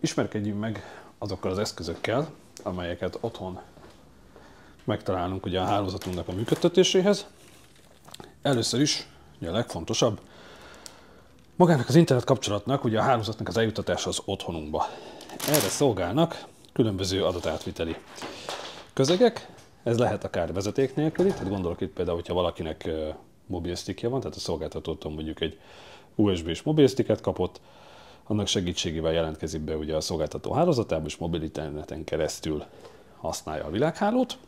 Ismerkedjünk meg azokkal az eszközökkel, amelyeket otthon megtalálunk ugye a hálózatunknak a működtetéséhez. Először is, ugye a legfontosabb, magának az internet kapcsolatnak, ugye a hálózatnak az eljutatása az otthonunkba. Erre szolgálnak különböző adatátviteli közegek, ez lehet akár vezeték nélküli, tehát gondolok itt például, hogyha valakinek mobilisztikja van, tehát a szolgáltatótól mondjuk egy USB-s mobilisztiket kapott, annak segítségével jelentkezik be ugye a szolgáltató hálózatába, és mobil interneten keresztül használja a világhálót.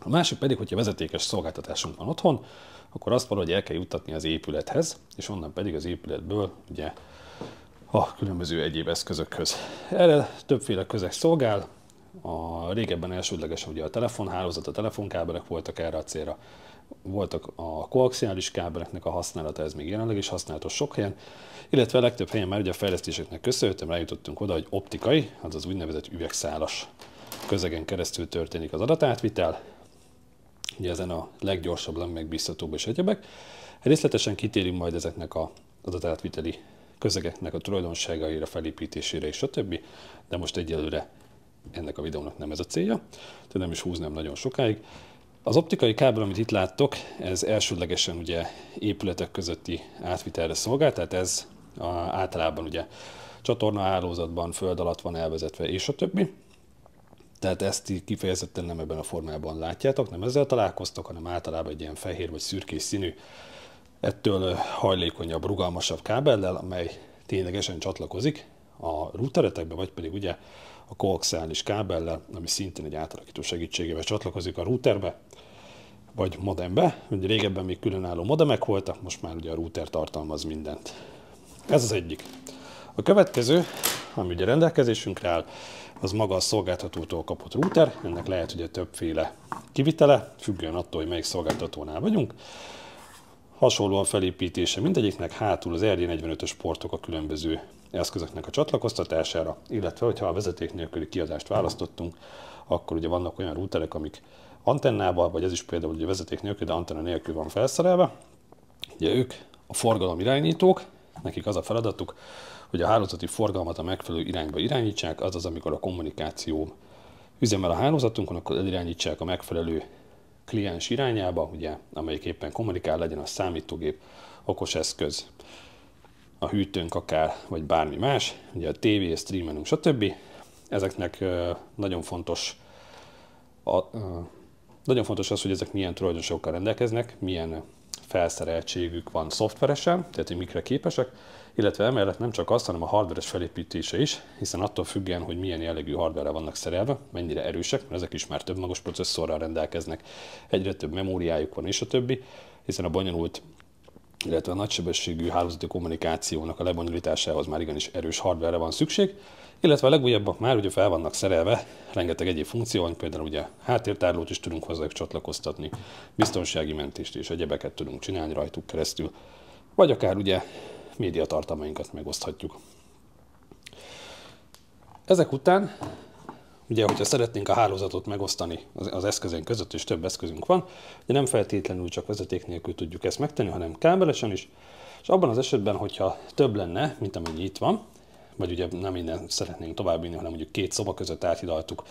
A másik pedig, hogyha vezetékes szolgáltatásunk van otthon, akkor azt valahogy el kell juttatni az épülethez, és onnan pedig az épületből ugye a különböző egyéb eszközökhöz. Erre többféle közeg szolgál, a régebben elsődlegesen ugye a telefonhálózat, a telefonkábelek voltak erre a célra, voltak a koaxiális kábeleknek a használata, ez még jelenleg is használható sok helyen, illetve a legtöbb helyen már ugye a fejlesztéseknek köszönhetően rájutottunk oda, hogy optikai, az hát az úgynevezett üvegszálas közegen keresztül történik az adatátvitel, ugye ezen a leggyorsabb, legmegbízhatóbb és egyebek. Részletesen kitérünk majd ezeknek az adatátviteli közegeknek a tulajdonságaira, felépítésére és többi, De most egyelőre ennek a videónak nem ez a célja, tehát nem is húznám nagyon sokáig. Az optikai kábel, amit itt láttok, ez elsődlegesen ugye épületek közötti átvitelre szolgál, tehát ez a, általában ugye csatorna hálózatban, föld alatt van elvezetve, és a többi. Tehát ezt kifejezetten nem ebben a formában látjátok, nem ezzel találkoztok, hanem általában egy ilyen fehér vagy szürkés színű, ettől hajlékonyabb, rugalmasabb kábellel, amely ténylegesen csatlakozik a routeretekbe, vagy pedig ugye a koaxiális kábellel, ami szintén egy átalakító segítségével csatlakozik a routerbe, vagy modembe. Ugye régebben még különálló modemek voltak, most már ugye a router tartalmaz mindent. Ez az egyik. A következő, ami ugye rendelkezésünkre áll, az maga a szolgáltatótól kapott router, ennek lehet ugye többféle kivitele, függően attól, hogy melyik szolgáltatónál vagyunk. Hasonlóan felépítése mindegyiknek, hátul az rd 45 ös portok a különböző eszközöknek a csatlakoztatására, illetve hogyha a vezeték nélküli kiadást választottunk, akkor ugye vannak olyan routerek, amik antennával, vagy ez is például ugye vezeték nélkül, de antenna nélkül van felszerelve. Ugye ők a forgalom irányítók, nekik az a feladatuk, hogy a hálózati forgalmat a megfelelő irányba irányítsák, azaz amikor a kommunikáció üzemel a hálózatunkon, akkor elirányítsák a megfelelő kliens irányába, ugye, amelyik éppen kommunikál, legyen a számítógép, okos eszköz, a hűtőnk akár, vagy bármi más, ugye a tévé, streamelünk, stb. Ezeknek nagyon fontos a, a, nagyon fontos az, hogy ezek milyen tulajdonságokkal rendelkeznek, milyen felszereltségük van szoftveresen, tehát hogy mikre képesek, illetve emellett nem csak azt, hanem a hardveres felépítése is, hiszen attól függően, hogy milyen jellegű hardware vannak szerelve, mennyire erősek, mert ezek is már több magas processzorral rendelkeznek, egyre több memóriájuk van, és a többi, hiszen a bonyolult illetve a nagysebességű hálózati kommunikációnak a lebonyolításához már igenis erős hardware van szükség, illetve a legújabbak már ugye fel vannak szerelve, rengeteg egyéb funkció van, például ugye háttértárlót is tudunk hozzá csatlakoztatni, biztonsági mentést és egyebeket tudunk csinálni rajtuk keresztül, vagy akár ugye médiatartalmainkat megoszthatjuk. Ezek után Ugye, hogyha szeretnénk a hálózatot megosztani az, az eszközén között, és több eszközünk van, de nem feltétlenül csak vezeték nélkül tudjuk ezt megtenni, hanem kábelesen is, és abban az esetben, hogyha több lenne, mint amennyi itt van, vagy ugye nem innen szeretnénk továbbvinni, hanem mondjuk két szoba között áthidaltuk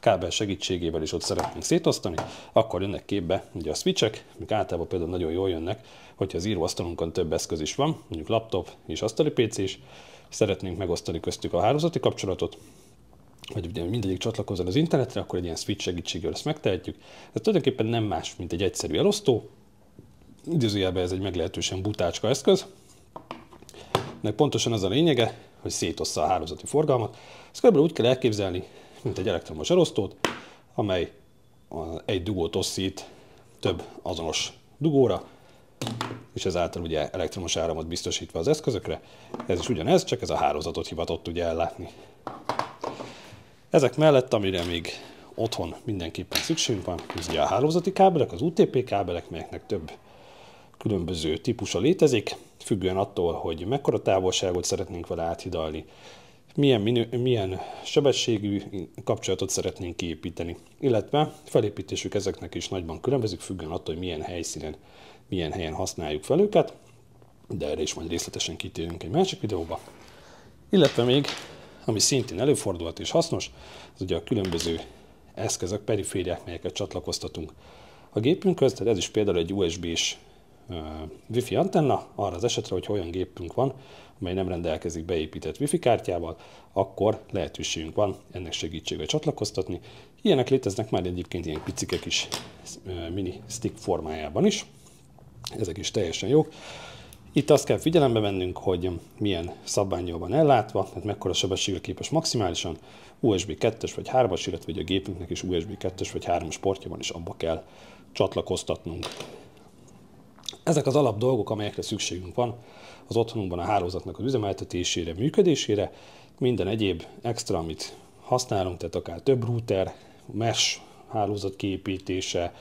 kábel segítségével, és ott szeretnénk szétosztani, akkor jönnek képbe ugye a switchek, amik általában például nagyon jól jönnek, hogyha az íróasztalunkon több eszköz is van, mondjuk laptop és asztali PC is, szeretnénk megosztani köztük a hálózati kapcsolatot, vagy ugye mindegyik csatlakozzon az internetre, akkor egy ilyen switch segítségével ezt megtehetjük. Ez tulajdonképpen nem más, mint egy egyszerű elosztó. Idézőjelben ez egy meglehetősen butácska eszköz. Nek pontosan az a lényege, hogy szétossza a hálózati forgalmat. Ezt kb. úgy kell elképzelni, mint egy elektromos elosztót, amely egy dugót osszít több azonos dugóra, és ezáltal ugye elektromos áramot biztosítva az eszközökre. Ez is ugyanez, csak ez a hálózatot hivatott ugye ellátni. Ezek mellett, amire még otthon mindenképpen szükségünk van, az ugye a hálózati kábelek, az UTP kábelek, melyeknek több különböző típusa létezik, függően attól, hogy mekkora távolságot szeretnénk vele áthidalni, milyen, minő, milyen sebességű kapcsolatot szeretnénk kiépíteni, illetve felépítésük ezeknek is nagyban különbözik, függően attól, hogy milyen helyszínen, milyen helyen használjuk fel őket, de erre is majd részletesen kitérünk egy másik videóba. Illetve még ami szintén előfordulhat és hasznos, az ugye a különböző eszközök, perifériák, melyeket csatlakoztatunk a gépünkhöz, tehát ez is például egy USB-s Wi-Fi antenna, arra az esetre, hogy olyan gépünk van, amely nem rendelkezik beépített Wi-Fi kártyával, akkor lehetőségünk van ennek segítségével csatlakoztatni. Ilyenek léteznek már egyébként ilyen picikek is mini stick formájában is, ezek is teljesen jók. Itt azt kell figyelembe vennünk, hogy milyen szabványjal van ellátva, tehát mekkora sebességre képes maximálisan, USB 2-es vagy 3-as, illetve a gépünknek is USB 2-es vagy 3-as portja van, és abba kell csatlakoztatnunk. Ezek az alap dolgok, amelyekre szükségünk van az otthonunkban a hálózatnak az üzemeltetésére, működésére, minden egyéb extra, amit használunk, tehát akár több router, mesh hálózat kiépítése,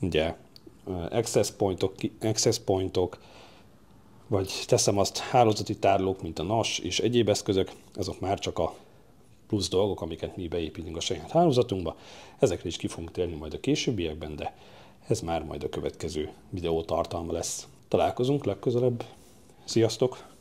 ugye access pointok, access pointok vagy teszem azt hálózati tárlók, mint a NAS és egyéb eszközök, azok már csak a plusz dolgok, amiket mi beépítünk a saját hálózatunkba. Ezekre is ki fogunk térni majd a későbbiekben, de ez már majd a következő videó tartalma lesz. Találkozunk legközelebb. Sziasztok!